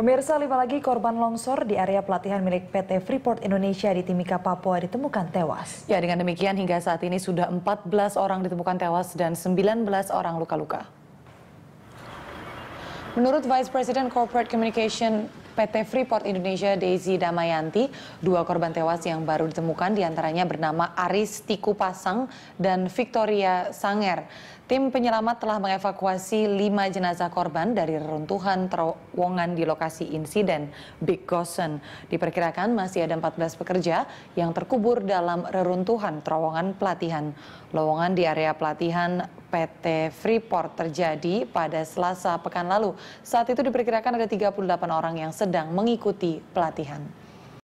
Pemirsa, lima lagi korban longsor di area pelatihan milik PT Freeport Indonesia di Timika, Papua ditemukan tewas. Ya, dengan demikian hingga saat ini sudah 14 orang ditemukan tewas dan 19 orang luka-luka. Menurut Vice President Corporate Communication PT Freeport Indonesia Daisy Damayanti, dua korban tewas yang baru ditemukan diantaranya bernama Aris Tiku Pasang dan Victoria Sanger. Tim penyelamat telah mengevakuasi lima jenazah korban dari reruntuhan terowongan di lokasi insiden Big Gosen. Diperkirakan masih ada 14 pekerja yang terkubur dalam reruntuhan terowongan pelatihan. Lowongan di area pelatihan PT Freeport terjadi pada Selasa pekan lalu. Saat itu diperkirakan ada 38 orang yang sedang mengikuti pelatihan.